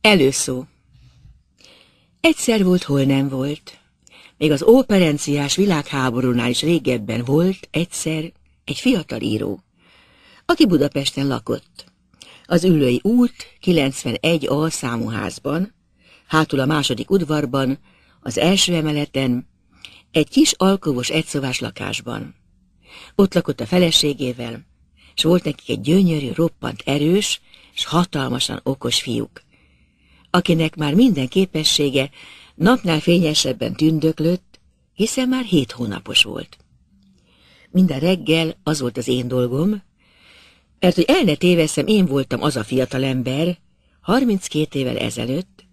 Előszó Egyszer volt, hol nem volt. Még az óperenciás világháborúnál is régebben volt egyszer egy fiatal író, aki Budapesten lakott. Az Ülői út 91A számú házban, hátul a második udvarban, az első emeleten, egy kis alkovos egyszobás lakásban. Ott lakott a feleségével, és volt nekik egy gyönyörű, roppant erős, és hatalmasan okos fiúk akinek már minden képessége napnál fényesebben tündöklött, hiszen már hét hónapos volt. Minden reggel az volt az én dolgom, mert hogy el ne téveszem, én voltam az a fiatalember, 32 évvel ezelőtt,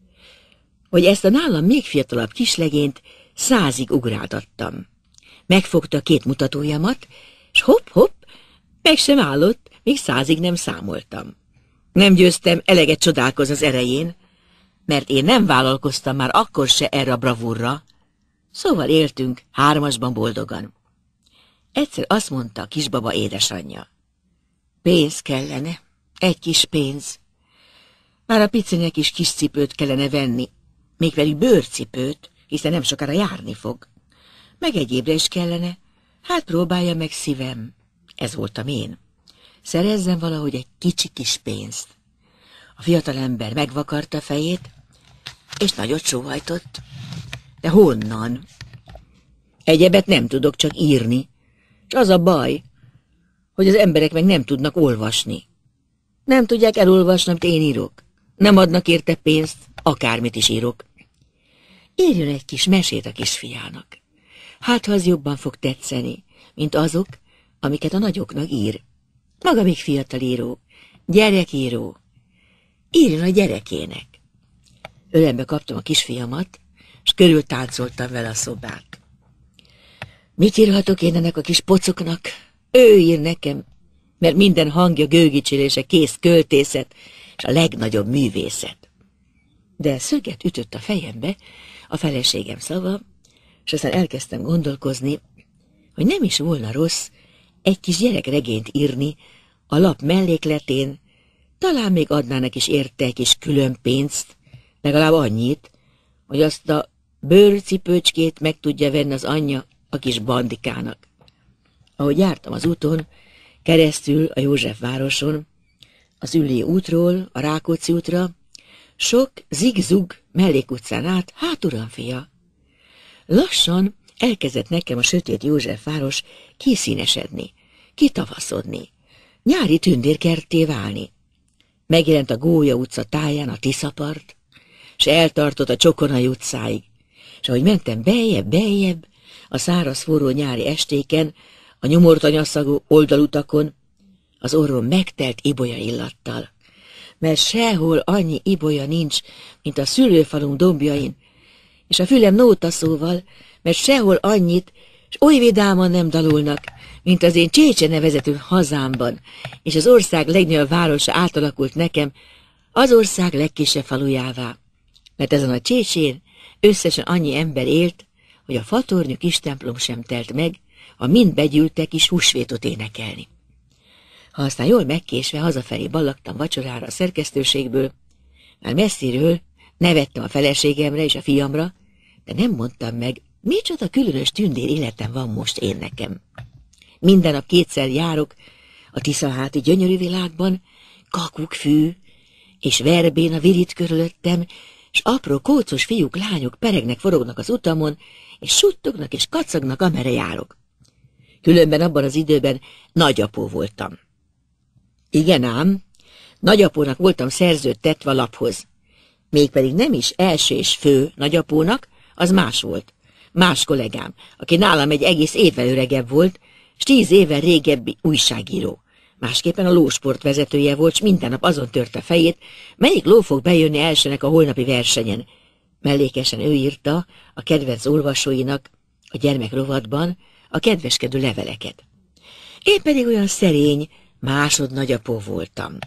hogy ezt a nálam még fiatalabb kislegényt százig ugráltattam. Megfogta két mutatójamat, és hopp-hopp, meg sem állott, még százig nem számoltam. Nem győztem, eleget csodálkoz az erején, mert én nem vállalkoztam már akkor se erre a bravúrra. Szóval éltünk hármasban boldogan. Egyszer azt mondta a kisbaba édesanyja. Pénz kellene, egy kis pénz. Már a picinek is kis cipőt kellene venni, még pedig bőrcipőt, hiszen nem sokára járni fog. Meg egyébre is kellene, hát próbálja meg szívem. Ez voltam én. Szerezzen valahogy egy kicsi kis pénzt. A fiatalember megvakarta fejét, és nagyot sóhajtott. De honnan? Egyebet nem tudok csak írni. És az a baj, hogy az emberek meg nem tudnak olvasni. Nem tudják elolvasni, amit én írok. Nem adnak érte pénzt, akármit is írok. Írjon egy kis mesét a kisfiának. Hát, ha az jobban fog tetszeni, mint azok, amiket a nagyoknak ír. Maga még fiatal író, gyerekíró. Írjon a gyerekének. Ölembe kaptam a kisfiamat, és körül táncoltam vele a szobák. Mit írhatok én ennek a kis pocoknak? Ő ír nekem, mert minden hangja gőgicsélése, kész költészet, és a legnagyobb művészet. De szöget ütött a fejembe a feleségem szava, és aztán elkezdtem gondolkozni, hogy nem is volna rossz egy kis gyerekregényt írni a lap mellékletén, talán még adnának is érte egy kis külön pénzt, Legalább annyit, hogy azt a bőrcipőcskét meg tudja venni az anyja a kis bandikának. Ahogy jártam az úton, keresztül a Józsefvároson, az Üli útról a Rákóczi útra, sok zigzug mellékutcán át, hát uram fia. Lassan elkezdett nekem a sötét Józsefváros kiszínesedni, kitavaszodni, nyári tündérkerté válni. Megjelent a Gólya utca táján a Tiszapart, s eltartott a Csokonai utcáig. És ahogy mentem beljebb, beljebb, a száraz forró nyári estéken, a nyomortanyaszagú oldalutakon, az orrom megtelt ibolya illattal. Mert sehol annyi ibolya nincs, mint a szülőfalunk dombjain, és a fülem nóta szóval, mert sehol annyit, és oly vidáman nem dalulnak, mint az én Csécse nevezetű hazámban, és az ország legnagyobb városa átalakult nekem, az ország legkisebb falujává mert ezen a csécsén összesen annyi ember élt, hogy a fatornyú kis templom sem telt meg, a mind begyűltek is húsvétot énekelni. Ha aztán jól megkésve hazafelé ballaktam vacsorára a szerkesztőségből, már messziről nevettem a feleségemre és a fiamra, de nem mondtam meg, micsoda különös tündér életem van most én nekem. Minden nap kétszer járok a Tiszaháti gyönyörű világban, fű, és verbén a virit körülöttem, és apró kócos fiúk, lányok peregnek, forognak az utamon, és suttognak és kacagnak, amere járok. Különben abban az időben nagyapó voltam. Igen ám, nagyapónak voltam szerződtetve a laphoz. Mégpedig nem is első és fő nagyapónak, az más volt. Más kollégám, aki nálam egy egész évvel öregebb volt, és tíz évvel régebbi újságíró. Másképpen a lósport vezetője volt, s minden nap azon törte fejét, melyik ló fog bejönni elsőnek a holnapi versenyen. Mellékesen ő írta a kedvenc olvasóinak a gyermek rovatban a kedveskedő leveleket. Én pedig olyan szerény, másodnagyapó voltam,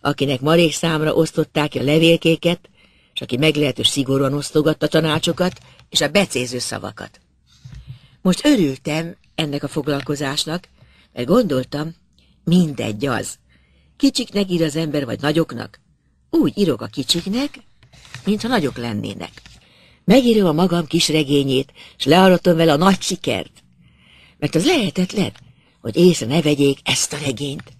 akinek marék számra osztották a levélkéket, és aki meglehetős szigorúan osztogatta tanácsokat és a becéző szavakat. Most örültem ennek a foglalkozásnak, mert gondoltam, Mindegy az. Kicsiknek ír az ember, vagy nagyoknak? Úgy írok a kicsiknek, mintha nagyok lennének. Megírom a magam kis regényét, s learatom vele a nagy sikert. Mert az lehetetlen, hogy észre ne vegyék ezt a regényt.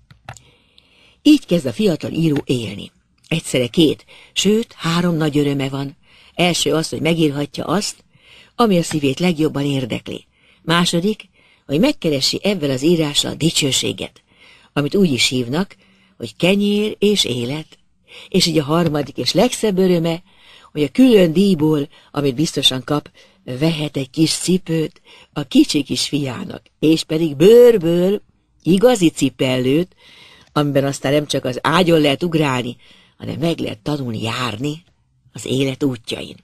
Így kezd a fiatal író élni. Egyszerre két, sőt, három nagy öröme van. Első az, hogy megírhatja azt, ami a szívét legjobban érdekli. Második, hogy megkeresi ebben az írással a dicsőséget amit úgy is hívnak, hogy kenyér és élet, és így a harmadik és legszebb öröme, hogy a külön díjból, amit biztosan kap, vehet egy kis cipőt a kicsi kis fiának, és pedig bőrből igazi cipellőt, amiben aztán nem csak az ágyon lehet ugrálni, hanem meg lehet tanulni járni az élet útjain.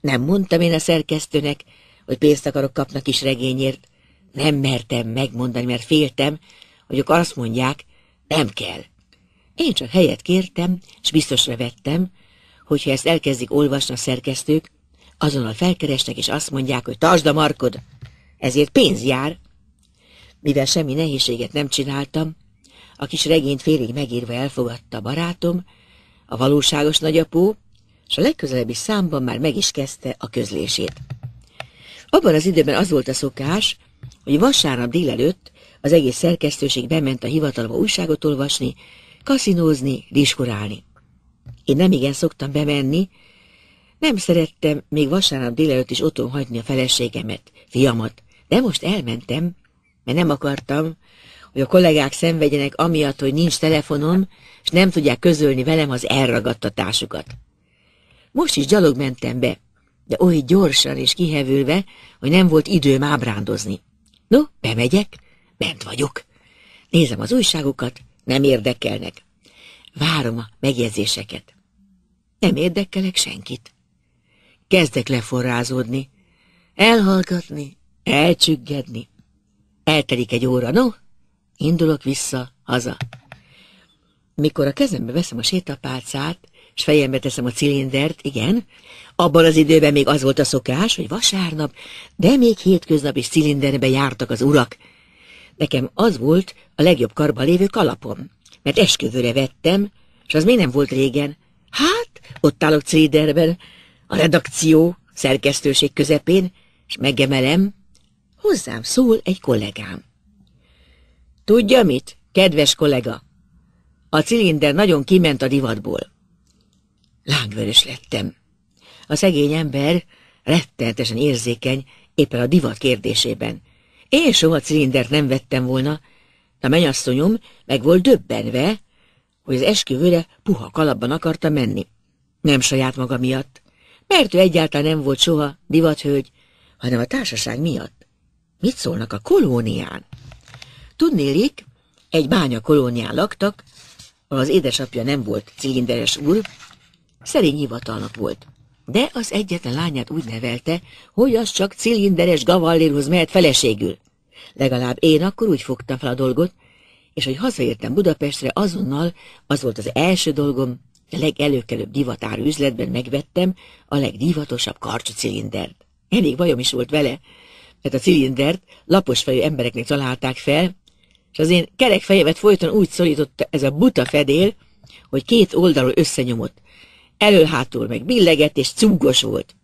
Nem mondtam én a szerkesztőnek, hogy pénzt akarok kapnak is regényért. Nem mertem megmondani, mert féltem, hogy akkor azt mondják, nem kell. Én csak helyet kértem, és biztosra vettem, hogyha ezt elkezdik olvasni a szerkesztők, azonnal felkeresnek, és azt mondják, hogy tartsd a markod, ezért pénz jár. Mivel semmi nehézséget nem csináltam, a kis regényt félig megírva elfogadta barátom, a valóságos nagyapó, és a legközelebbi számban már meg is kezdte a közlését. Abban az időben az volt a szokás, hogy vasárnap délelőtt az egész szerkesztőség bement a hivatalba újságot olvasni, kaszinózni, diskurálni. Én nem igen szoktam bemenni, nem szerettem még vasárnap délelőtt is otthon hagyni a feleségemet, fiamat, de most elmentem, mert nem akartam, hogy a kollégák szenvedjenek amiatt, hogy nincs telefonom, és nem tudják közölni velem az elragadtatásukat. Most is gyalog mentem be, de oly gyorsan és kihevülve, hogy nem volt időm ábrándozni. No, bemegyek, Bent vagyok. Nézem az újságokat, nem érdekelnek. Várom a megjegyzéseket. Nem érdekelek senkit. Kezdek leforrázódni, elhallgatni, elcsüggedni. Eltelik egy óra, no, indulok vissza, haza. Mikor a kezembe veszem a sétapálcát, s fejembe teszem a cilindert, igen, abban az időben még az volt a szokás, hogy vasárnap, de még hétköznap is cilinderbe jártak az urak, Nekem az volt a legjobb karba lévő kalapom, mert esküvőre vettem, és az még nem volt régen. Hát, ott állok Céderben, a redakció, szerkesztőség közepén, és megemelem, hozzám szól egy kollégám. Tudja mit, kedves kollega? A cilinder nagyon kiment a divatból. Lángvörös lettem. A szegény ember rettentesen érzékeny éppen a divat kérdésében, én soha cilindert nem vettem volna, de a menyasszonyom meg volt döbbenve, hogy az esküvőre puha kalapban akarta menni. Nem saját maga miatt, mert ő egyáltalán nem volt soha divathölgy, hanem a társaság miatt. Mit szólnak a kolónián? Tudnélik, egy bánya kolónián laktak, ahol az édesapja nem volt cilinderes úr, szerény hivatalnak volt. De az egyetlen lányát úgy nevelte, hogy az csak cilinderes gavallérhoz mehet feleségül. Legalább én akkor úgy fogtam fel a dolgot, és hogy hazaértem Budapestre, azonnal az volt az első dolgom, a legelőkelőbb divatár üzletben megvettem a legdivatosabb cilindert. Elég bajom is volt vele, mert a cilindert laposfejű embereknek találták fel, és az én kerek folyton úgy szorította ez a buta fedél, hogy két oldalról összenyomott. Elől-hátul meg billegett és cúgos volt.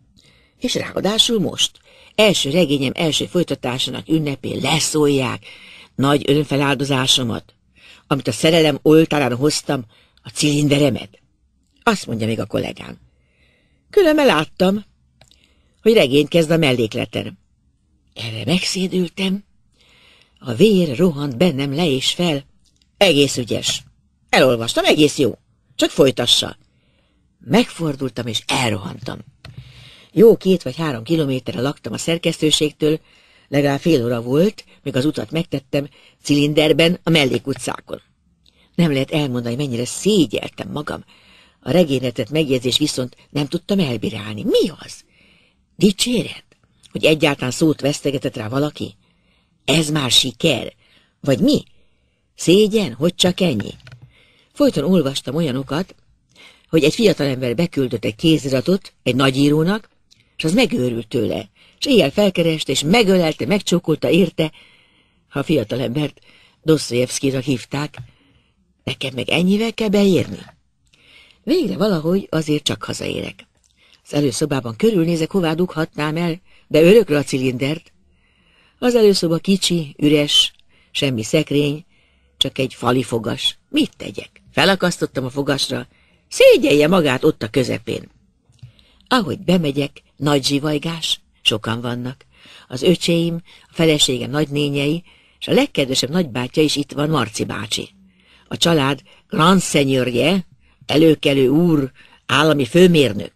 És ráadásul most, első regényem első folytatásának ünnepén leszólják nagy önfeláldozásomat, amit a szerelem oltárán hoztam, a cilinderemet. Azt mondja még a kollégám. Különben láttam, hogy regényt kezd a mellékleten. Erre megszédültem. A vér rohant bennem le és fel. Egész ügyes. Elolvastam, egész jó. Csak folytassa. Megfordultam és elrohantam. Jó két vagy három kilométerre laktam a szerkesztőségtől, legalább fél óra volt, még az utat megtettem, cilinderben, a mellékutcákon. Nem lehet elmondani, mennyire szégyeltem magam. A regényetett megjegyzés viszont nem tudtam elbírálni. Mi az? Dicséret? Hogy egyáltalán szót vesztegetett rá valaki? Ez már siker. Vagy mi? Szégyen? Hogy csak ennyi? Folyton olvastam olyanokat, hogy egy fiatalember beküldött egy kéziratot egy nagyírónak, és az megőrült tőle, és éjjel felkerest, és megölelte, megcsókolta, érte. Ha a fiatalembert Dostoyevskira hívták, nekem meg ennyivel kell beérni. Végre valahogy azért csak hazaérek. Az előszobában körülnézek, hová dughatnám el, de örökre a cilindert. Az előszoba kicsi, üres, semmi szekrény, csak egy fali fogas. Mit tegyek? Felakasztottam a fogasra. Szégyelje magát ott a közepén. Ahogy bemegyek, nagy zsivajgás, sokan vannak. Az öcseim, a feleségem nagynényei, és a legkedvesebb nagybátyja is itt van, Marci bácsi. A család Grand Seigneurje, előkelő úr, állami főmérnök,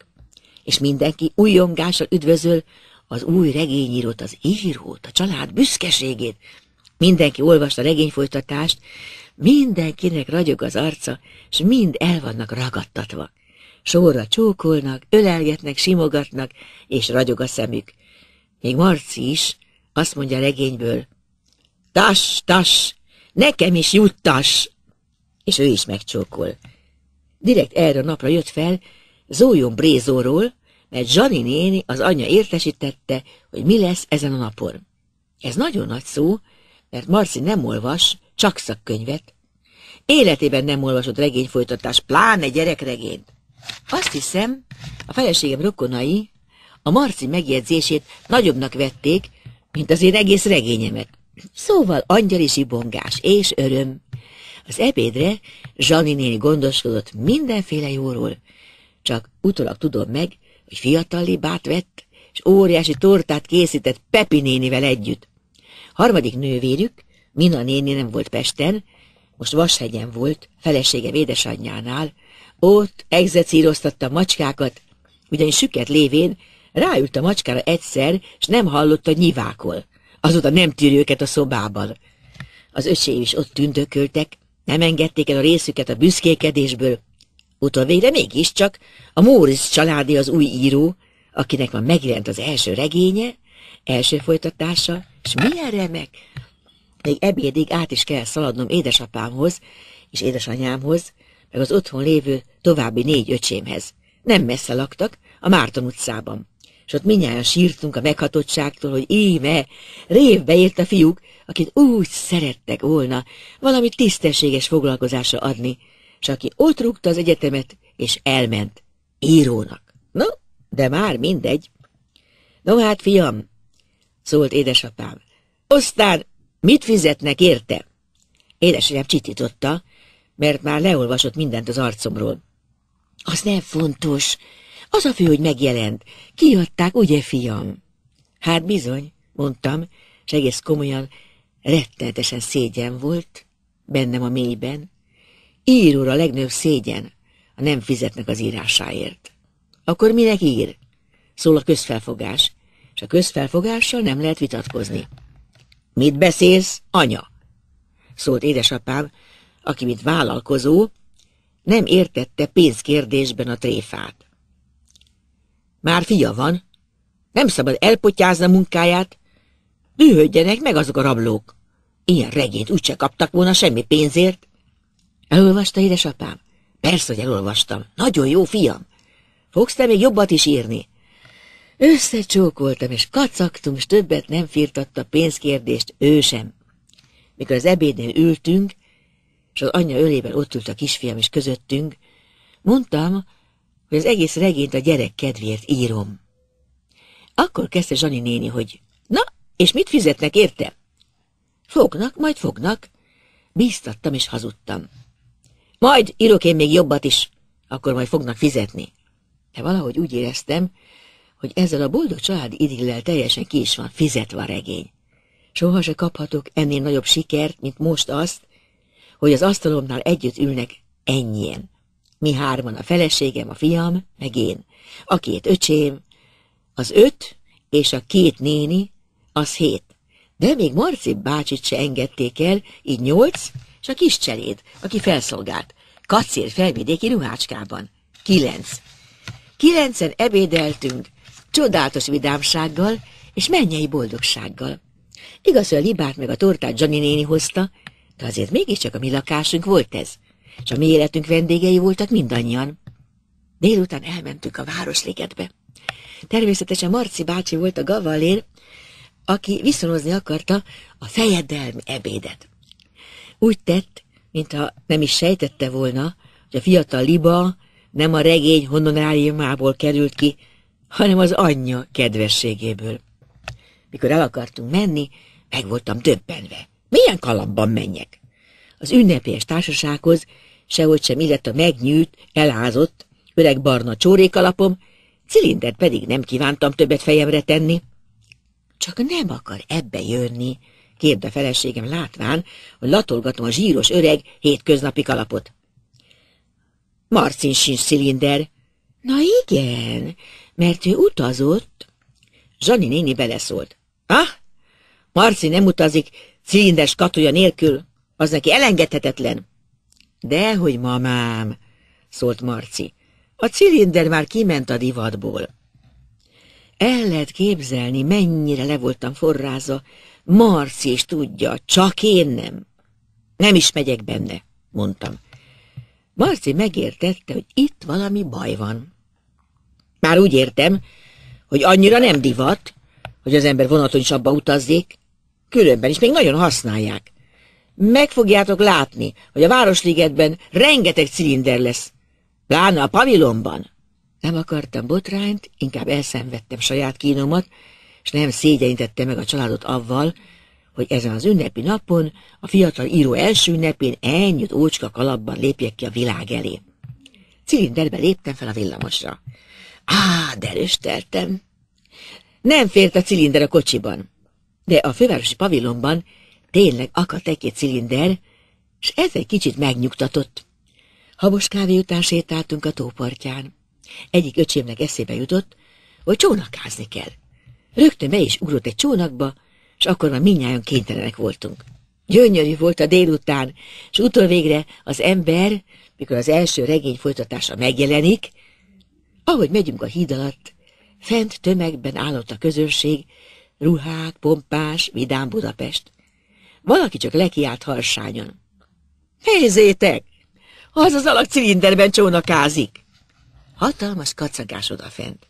és mindenki újongással üdvözöl az új regényírót, az írót, a család büszkeségét. Mindenki olvasta a regényfolytatást, mindenkinek ragyog az arca, és mind el vannak ragadtatva. Sorra csókolnak, ölelgetnek, simogatnak, és ragyog a szemük. Még Marci is azt mondja regényből: Tass, tass, nekem is juttas! És ő is megcsókol. Direkt erre a napra jött fel Zójon Brézóról, mert Zsani néni az anyja értesítette, hogy mi lesz ezen a napon. Ez nagyon nagy szó, mert Marci nem olvas, csak szakkönyvet. Életében nem olvasott regényfolytatás, pláne gyerekregényt. Azt hiszem, a feleségem rokonai a Marci megjegyzését nagyobbnak vették, mint az én egész regényemet. Szóval angyali bongás és öröm. Az ebédre Zsani néni gondoskodott mindenféle jóról, csak utólag tudom meg, hogy fiatal libát vett, és óriási tortát készített Pepi nénivel együtt. Harmadik nővérük, Mina néni nem volt Pesten, most Vashegyen volt, felesége védesanyjánál, ott egzecíroztatta macskákat, ugyanis süket lévén ráült a macskára egyszer, és nem hallotta nyivákol. Azóta nem tűr őket a szobában. Az öcsém is ott tündököltek, nem engedték el a részüket a büszkékedésből. Utolvégre mégiscsak a Móris családi az új író, akinek már megjelent az első regénye, első folytatása, és milyen remek! Még ebédig át is kell szaladnom édesapámhoz és édesanyámhoz, meg az otthon lévő további négy öcsémhez. Nem messze laktak, a Márton utcában. És ott minnyáján sírtunk a meghatottságtól, hogy íme, révbe ért a fiúk, akit úgy szerettek volna valami tisztességes foglalkozásra adni, és aki ott rúgta az egyetemet, és elment írónak. No, de már mindegy. No hát, fiam, szólt édesapám, aztán mit fizetnek érte? Édesanyám csitította, mert már leolvasott mindent az arcomról. Az nem fontos. Az a fő, hogy megjelent. Kiadták, ugye, fiam? Hát bizony, mondtam, és egész komolyan, rettenetesen szégyen volt, bennem a mélyben. Íróra a legnőbb szégyen, ha nem fizetnek az írásáért. Akkor minek ír? Szól a közfelfogás, és a közfelfogással nem lehet vitatkozni. Mit beszélsz, anya? Szólt édesapám, aki mint vállalkozó nem értette pénzkérdésben a tréfát. Már fia van, nem szabad elpotyázni a munkáját, dühödjenek meg azok a rablók. Ilyen regényt úgyse kaptak volna semmi pénzért. Elolvasta édesapám? Persze, hogy elolvastam. Nagyon jó, fiam. Fogsz te még jobbat is írni? Összecsókoltam, és kacagtunk, s többet nem firtatta pénzkérdést ő sem. Mikor az ebédnél ültünk, és az anyja ölével ott ült a kisfiam is közöttünk, mondtam, hogy az egész regényt a gyerek kedvéért írom. Akkor kezdte Zsani néni, hogy na, és mit fizetnek érte? Fognak, majd fognak. Bíztattam és hazudtam. Majd írok én még jobbat is, akkor majd fognak fizetni. De valahogy úgy éreztem, hogy ezzel a boldog család idillel teljesen ki is van fizetve a regény. Soha se kaphatok ennél nagyobb sikert, mint most azt, hogy az asztalomnál együtt ülnek ennyien. Mi hárman a feleségem, a fiam, meg én. A két öcsém, az öt és a két néni, az hét. De még Marci bácsit se engedték el, így nyolc, és a kis cseléd, aki felszolgált. Kacér felvidéki ruhácskában. Kilenc. Kilencen ebédeltünk, csodálatos vidámsággal és mennyei boldogsággal. Igaz, hogy a libát meg a tortát Johnny néni hozta, de azért mégiscsak a mi lakásunk volt ez, és a mi életünk vendégei voltak mindannyian. Délután elmentünk a Városligetbe. Természetesen Marci bácsi volt a gavalér, aki viszonozni akarta a fejedelmi ebédet. Úgy tett, mintha nem is sejtette volna, hogy a fiatal liba nem a regény honoráriumából került ki, hanem az anyja kedvességéből. Mikor el akartunk menni, meg voltam döbbenve. Milyen kalapban menjek? Az ünnepélyes társasághoz sehogy sem illett a megnyűjt, elázott, öreg barna csórékalapom, cilindert pedig nem kívántam többet fejemre tenni. Csak nem akar ebbe jönni, kérte feleségem látván, hogy latolgatom a zsíros öreg hétköznapi kalapot. Marcin sincs cilinder. Na igen, mert ő utazott. Zsani néni beleszólt. Ah, Marci nem utazik, Cilindes katolja nélkül, az neki elengedhetetlen. Dehogy, mamám, szólt Marci. A cilinder már kiment a divatból. El lehet képzelni, mennyire le voltam forráza. Marci is tudja, csak én nem. Nem is megyek benne, mondtam. Marci megértette, hogy itt valami baj van. Már úgy értem, hogy annyira nem divat, hogy az ember vonaton is abba utazzék, különben is még nagyon használják. Meg fogjátok látni, hogy a Városligetben rengeteg cilinder lesz, pláne a pavilonban. Nem akartam botrányt, inkább elszenvedtem saját kínomat, és nem szégyenítette meg a családot avval, hogy ezen az ünnepi napon, a fiatal író első ünnepén ennyit ócska kalapban lépjek ki a világ elé. Cilinderbe léptem fel a villamosra. Á, de Nem fért a cilinder a kocsiban de a fővárosi pavilonban tényleg akadt egy-két cilinder, s ez egy kicsit megnyugtatott. Habos kávé után sétáltunk a tópartján. Egyik öcsémnek eszébe jutott, hogy csónakázni kell. Rögtön be is ugrott egy csónakba, és akkor már minnyáján kénytelenek voltunk. Gyönyörű volt a délután, és utolvégre az ember, mikor az első regény folytatása megjelenik, ahogy megyünk a híd alatt, fent tömegben állott a közönség, ruhák, pompás, vidám Budapest. Valaki csak lekiált harsányon. Nézzétek! Az az alak cilinderben csónakázik! Hatalmas kacagás odafent.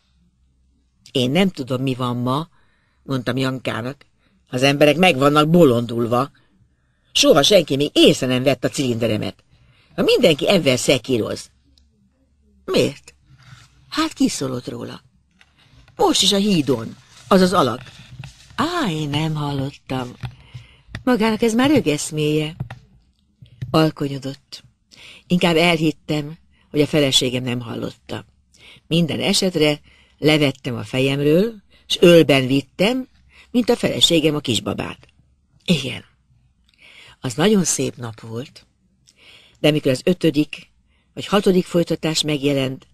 Én nem tudom, mi van ma, mondtam Jankának. Az emberek meg vannak bolondulva. Soha senki még észre nem vett a cilinderemet. Ha mindenki ebben szekíroz. Miért? Hát kiszólott róla. Most is a hídon, az az alak. Á, én nem hallottam. Magának ez már ögeszméje. Alkonyodott. Inkább elhittem, hogy a feleségem nem hallotta. Minden esetre levettem a fejemről, s ölben vittem, mint a feleségem a kisbabát. Igen. Az nagyon szép nap volt, de mikor az ötödik vagy hatodik folytatás megjelent,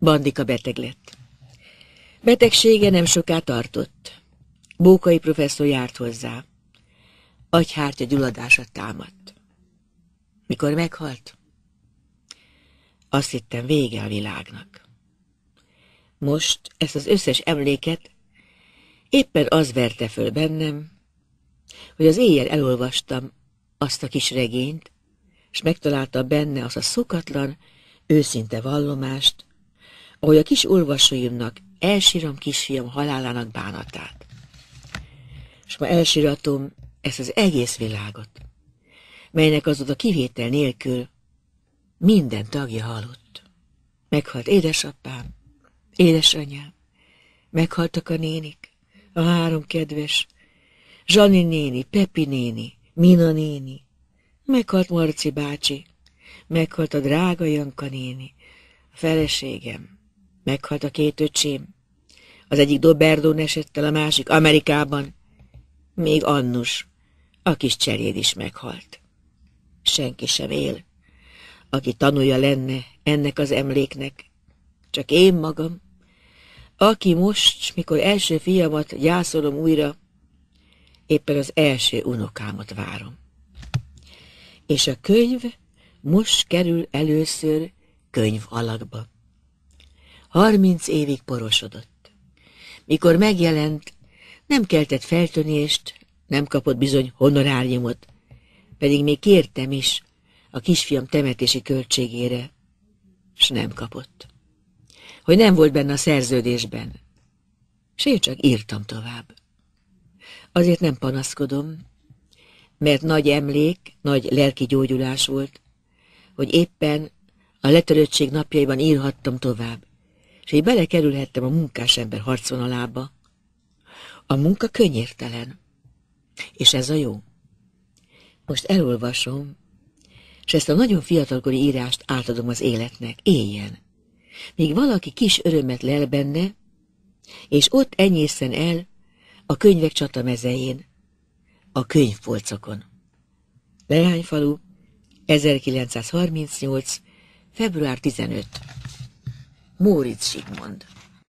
Bandika beteg lett. Betegsége nem soká tartott. Bókai professzor járt hozzá. Agyhártya gyulladása támadt. Mikor meghalt? Azt hittem vége a világnak. Most ezt az összes emléket éppen az verte föl bennem, hogy az éjjel elolvastam azt a kis regényt, és megtalálta benne az a szokatlan, őszinte vallomást, ahogy a kis olvasóimnak elsírom kisfiam halálának bánatát és ma elsiratom ezt az egész világot, melynek a kivétel nélkül minden tagja halott. Meghalt édesapám, édesanyám, meghaltak a nénik, a három kedves, Zsani néni, Pepi néni, Mina néni, meghalt Marci bácsi, meghalt a drága Janka néni, a feleségem, meghalt a két öcsém, az egyik Doberdón esett el, a másik Amerikában, még Annus, a kis cseléd is meghalt. Senki sem él, aki tanulja lenne ennek az emléknek, csak én magam, aki most, mikor első fiamat gyászolom újra, éppen az első unokámat várom. És a könyv most kerül először könyv alakba. Harminc évig porosodott. Mikor megjelent, nem keltett feltönést, nem kapott bizony honoráriumot, pedig még kértem is a kisfiam temetési költségére, s nem kapott. Hogy nem volt benne a szerződésben, s én csak írtam tovább. Azért nem panaszkodom, mert nagy emlék, nagy lelki gyógyulás volt, hogy éppen a letörődtség napjaiban írhattam tovább, és így belekerülhettem a munkásember harcvonalába, a munka könnyértelen, és ez a jó. Most elolvasom, és ezt a nagyon fiatalkori írást átadom az életnek, éljen. Még valaki kis örömet lel benne, és ott enyészen el a könyvek csatamezején, a könyvpolcokon. Leányfalu, 1938. február 15. Móricz Sigmond